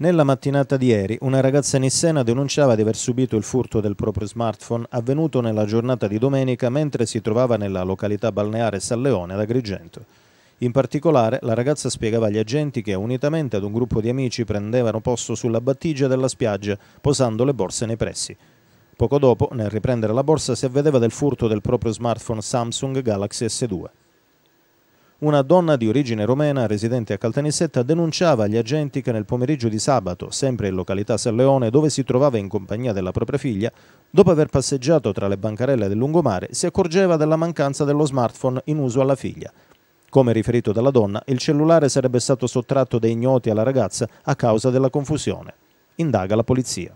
Nella mattinata di ieri, una ragazza nissena denunciava di aver subito il furto del proprio smartphone avvenuto nella giornata di domenica mentre si trovava nella località balneare San Leone ad Agrigento. In particolare, la ragazza spiegava agli agenti che unitamente ad un gruppo di amici prendevano posto sulla battigia della spiaggia, posando le borse nei pressi. Poco dopo, nel riprendere la borsa, si avvedeva del furto del proprio smartphone Samsung Galaxy S2. Una donna di origine romena residente a Caltanissetta denunciava agli agenti che nel pomeriggio di sabato, sempre in località San Leone, dove si trovava in compagnia della propria figlia, dopo aver passeggiato tra le bancarelle del lungomare, si accorgeva della mancanza dello smartphone in uso alla figlia. Come riferito dalla donna, il cellulare sarebbe stato sottratto dai ignoti alla ragazza a causa della confusione. Indaga la polizia.